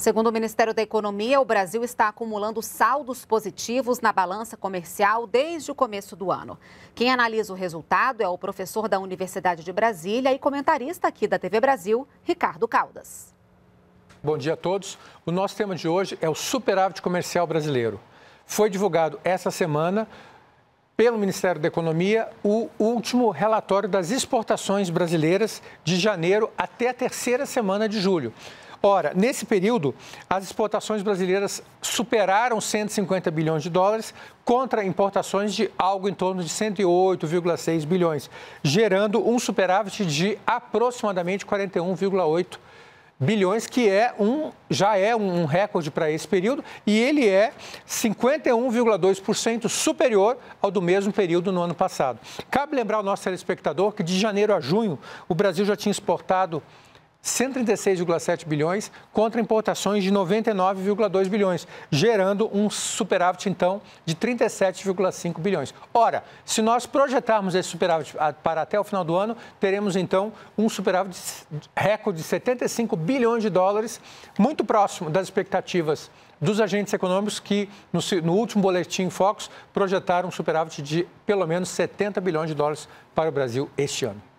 Segundo o Ministério da Economia, o Brasil está acumulando saldos positivos na balança comercial desde o começo do ano. Quem analisa o resultado é o professor da Universidade de Brasília e comentarista aqui da TV Brasil, Ricardo Caldas. Bom dia a todos. O nosso tema de hoje é o superávit comercial brasileiro. Foi divulgado essa semana pelo Ministério da Economia o último relatório das exportações brasileiras de janeiro até a terceira semana de julho. Ora, nesse período, as exportações brasileiras superaram 150 bilhões de dólares contra importações de algo em torno de 108,6 bilhões, gerando um superávit de aproximadamente 41,8 bilhões, que é um, já é um recorde para esse período, e ele é 51,2% superior ao do mesmo período no ano passado. Cabe lembrar ao nosso telespectador que de janeiro a junho o Brasil já tinha exportado 136,7 bilhões contra importações de 99,2 bilhões, gerando um superávit então de 37,5 bilhões. Ora, se nós projetarmos esse superávit para até o final do ano, teremos então um superávit recorde de 75 bilhões de dólares, muito próximo das expectativas dos agentes econômicos que, no, no último boletim Focus, projetaram um superávit de pelo menos 70 bilhões de dólares para o Brasil este ano.